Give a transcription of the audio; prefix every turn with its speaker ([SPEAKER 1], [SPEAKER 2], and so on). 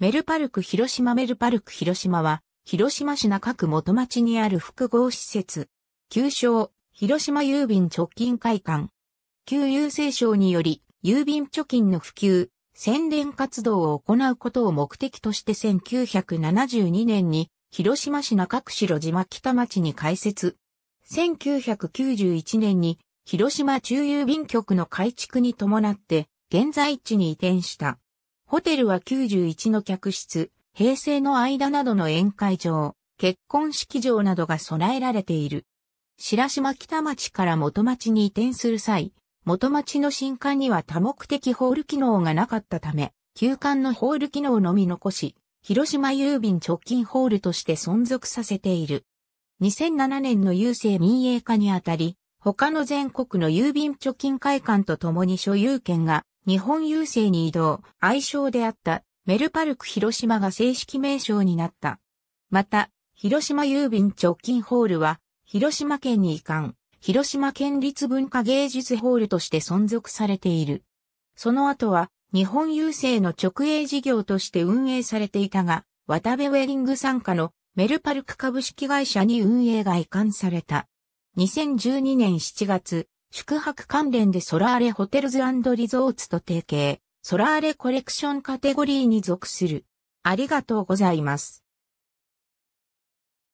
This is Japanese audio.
[SPEAKER 1] メルパル
[SPEAKER 2] ク広島メルパルク広島は、広島市中区元町にある複合施設。旧称、広島郵便直近会館。旧郵政省により、郵便貯金の普及、宣伝活動を行うことを目的として1972年に、広島市中区城島北町に開設。1991年に、広島中郵便局の改築に伴って、現在地に移転した。ホテルは91の客室、平成の間などの宴会場、結婚式場などが備えられている。白島北町から元町に移転する際、元町の新館には多目的ホール機能がなかったため、旧館のホール機能のみ残し、広島郵便直近ホールとして存続させている。2007年の郵政民営化にあたり、他の全国の郵便貯金会館と共に所有権が日本郵政に移動、愛称であったメルパルク広島が正式名称になった。また、広島郵便直近ホールは、広島県に移管、広島県立文化芸術ホールとして存続されている。その後は、日本郵政の直営事業として運営されていたが、渡部ウェリング参加のメルパルク株式会社に運営が移管された。2012年7月、宿泊関連でソラーレホテルズリゾーツと提携、ソラーレコレクションカテゴリーに属する。あ
[SPEAKER 1] りがとうございます。